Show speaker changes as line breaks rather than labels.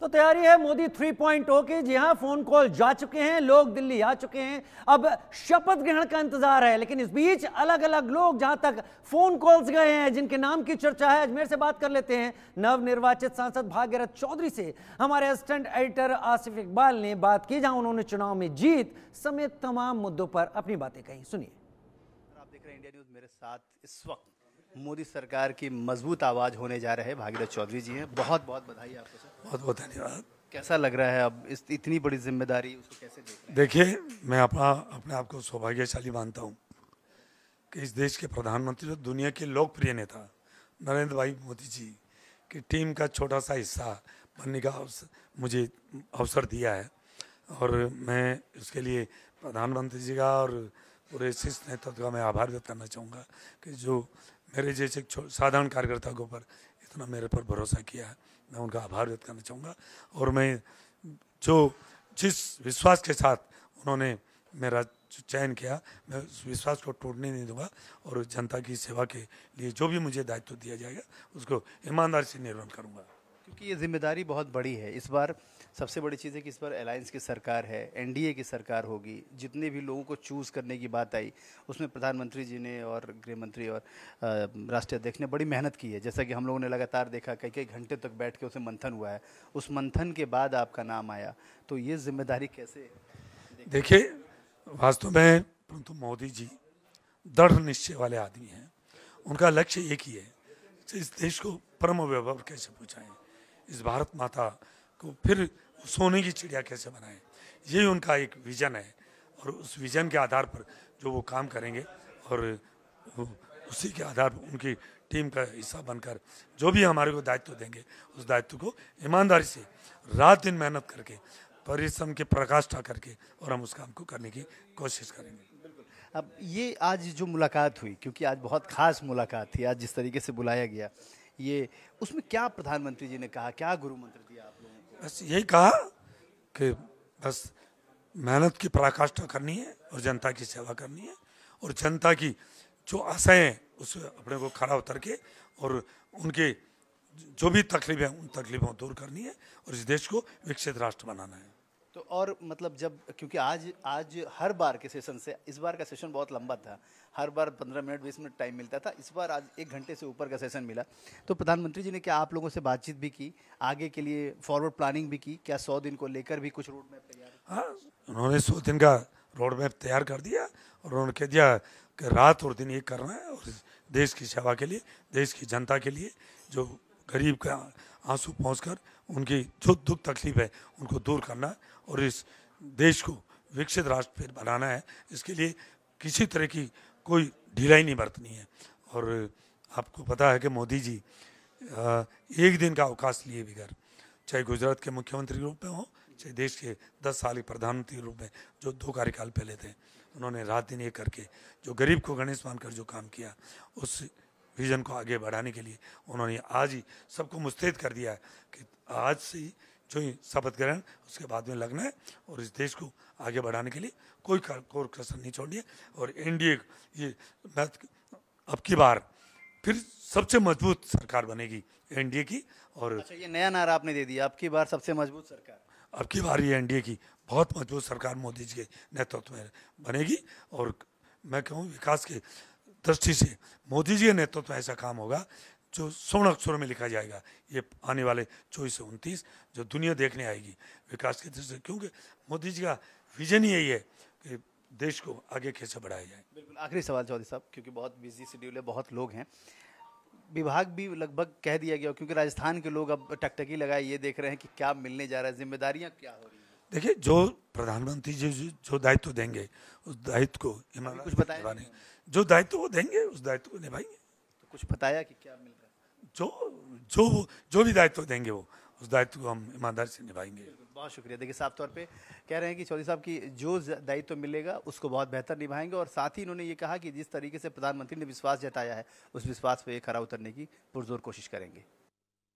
तो तैयारी है मोदी 3.0 की जी हाँ फोन कॉल जा चुके हैं लोग दिल्ली आ चुके हैं अब शपथ ग्रहण का इंतजार है लेकिन इस बीच अलग अलग लोग जहां तक फोन कॉल्स गए हैं जिनके नाम की चर्चा है अजमेर से बात कर लेते हैं नवनिर्वाचित सांसद भाग्यरथ चौधरी से हमारे असिस्टेंट एडिटर आसिफ इकबाल ने बात की जहां उन्होंने चुनाव में जीत समेत तमाम मुद्दों पर अपनी बातें कही सुनिए आप देख रहे हैं इंडिया न्यूज मेरे साथ इस वक्त मोदी सरकार की मजबूत आवाज़ होने जा रहे हैं भागीरथ चौधरी जी हैं बहुत बहुत बधाई आपको सर बहुत बहुत धन्यवाद कैसा लग रहा है अब इस इतनी बड़ी जिम्मेदारी उसको कैसे
देखिए मैं अपना अपने आप को सौभाग्यशाली मानता हूँ कि इस देश के प्रधानमंत्री जो दुनिया के लोकप्रिय नेता नरेंद्र भाई मोदी जी की टीम का छोटा सा हिस्सा बनने का मुझे अवसर दिया है और मैं उसके लिए प्रधानमंत्री जी का और पूरे शीर्ष नेतृत्व का मैं आभार व्यक्त करना चाहूँगा कि जो मेरे जैसे साधारण कार्यकर्ता के ऊपर इतना मेरे पर भरोसा किया है मैं उनका आभार व्यक्त करना चाहूँगा और मैं जो जिस विश्वास के साथ उन्होंने मेरा चयन किया मैं उस विश्वास को टूटने नहीं दूंगा और जनता की सेवा के लिए जो भी मुझे दायित्व दिया जाएगा उसको ईमानदारी से निर्वहन करूँगा क्योंकि
ये जिम्मेदारी बहुत बड़ी है इस बार सबसे बड़ी चीज़ है कि इस बार अलायंस की सरकार है एनडीए की सरकार होगी जितने भी लोगों को चूज़ करने की बात आई उसमें प्रधानमंत्री जी ने और गृह मंत्री और राष्ट्रीय अध्यक्ष ने बड़ी मेहनत की है जैसा कि हम लोगों ने लगातार देखा कई कई घंटे तक बैठ के उसे मंथन हुआ है उस मंथन के बाद आपका नाम आया तो ये जिम्मेदारी कैसे देखिए
वास्तव में परंतु मोदी जी दृढ़ निश्चय वाले आदमी हैं उनका लक्ष्य एक ही है इस देश को परम वैभव कैसे पहुँचाएं इस भारत माता को फिर सोने की चिड़िया कैसे बनाएं ये उनका एक विज़न है और उस विज़न के आधार पर जो वो काम करेंगे और उसी के आधार पर उनकी टीम का हिस्सा बनकर जो भी हमारे को दायित्व देंगे उस दायित्व को ईमानदारी से रात दिन मेहनत करके परिश्रम की प्रकाष्ठा करके और हम उस काम को करने की कोशिश करेंगे अब ये आज जो मुलाकात हुई क्योंकि आज बहुत
खास मुलाकात थी आज जिस तरीके से बुलाया गया ये उसमें क्या प्रधानमंत्री जी ने कहा क्या
गुरु मंत्र दिया आप लोगों बस यही कहा कि बस मेहनत की पराकाष्ठा करनी है और जनता की सेवा करनी है और जनता की जो आशाएं हैं उस अपने को खड़ा उतर के और उनके जो भी तकलीफें हैं उन तकलीफों को दूर करनी है और इस देश को विकसित राष्ट्र बनाना है
तो और मतलब जब क्योंकि आज आज हर बार के सेशन से इस बार का सेशन बहुत लंबा था हर बार पंद्रह मिनट बीस मिनट टाइम मिलता था इस बार आज एक घंटे से ऊपर का सेशन मिला तो प्रधानमंत्री जी ने क्या आप लोगों से बातचीत भी की आगे के लिए फॉरवर्ड प्लानिंग भी की क्या सौ दिन को लेकर भी कुछ रोड मैप तैयार
हाँ उन्होंने सौ दिन का रोड मैप तैयार कर दिया और उन्होंने कह दिया कि रात और दिन ये करना है और देश की सेवा के लिए देश की जनता के लिए जो गरीब का आंसू कर उनकी जो दुख तकलीफ है उनको दूर करना और इस देश को विकसित राष्ट्र फिर बनाना है इसके लिए किसी तरह की कोई ढिलाई नहीं बरतनी है और आपको पता है कि मोदी जी एक दिन का अवकाश लिए बिगड़ चाहे गुजरात के मुख्यमंत्री रूप में हो चाहे देश के दस साल के प्रधानमंत्री रूप में जो दो कार्यकाल पहले थे उन्होंने रात दिन ये करके जो गरीब को गणेश मानकर जो काम किया उस विज़न को आगे बढ़ाने के लिए उन्होंने आज ही सबको मुस्तैद कर दिया है कि आज से ही जो ही शपथ ग्रहण उसके बाद में लगना है और इस देश को आगे बढ़ाने के लिए कोई कोर कसर नहीं छोड़िए और एनडीए ये अब की बार फिर सबसे मजबूत सरकार बनेगी एनडीए की और अच्छा ये नया नारा
आपने दे दिया अब की बार सबसे मजबूत सरकार
अब की बार ये एनडीए की बहुत मजबूत सरकार मोदी जी के नेतृत्व में बनेगी और मैं कहूँ विकास के दृष्टि से मोदी जी के नेतृत्व तो में ऐसा काम होगा जो स्वर्ण अक्षर में लिखा जाएगा ये आने वाले चौबीस से उनतीस जो दुनिया देखने आएगी विकास की दृष्टि से क्योंकि मोदी जी का विजन ही यही है कि देश को आगे कैसे बढ़ाया जाए बिल्कुल आखिरी सवाल चौधरी साहब क्योंकि बहुत बिजी शेड्यूल है
बहुत लोग हैं विभाग भी लगभग कह दिया गया क्योंकि राजस्थान के लोग अब टकटकी लगाए ये देख रहे हैं कि क्या मिलने जा रहा है जिम्मेदारियाँ क्या हो रही देखिए जो
प्रधानमंत्री जी जो दायित्व तो देंगे उस दायित्व को कुछ बताया जो दायित्व वो देंगे उस दायित्व को निभाएंगे तो कुछ बताया कि क्या मिल रहा है जो जो जो भी दायित्व देंगे वो उस दायित्व को हम ईमानदारी से निभाएंगे
बहुत शुक्रिया देखिए साफ तौर पे कह रहे हैं कि चौधरी साहब की जो दायित्व मिलेगा उसको बहुत बेहतर निभाएंगे और साथ ही इन्होंने ये कहा कि जिस तरीके से प्रधानमंत्री ने विश्वास जताया है उस विश्वास पर खरा उतरने की पुरजोर कोशिश करेंगे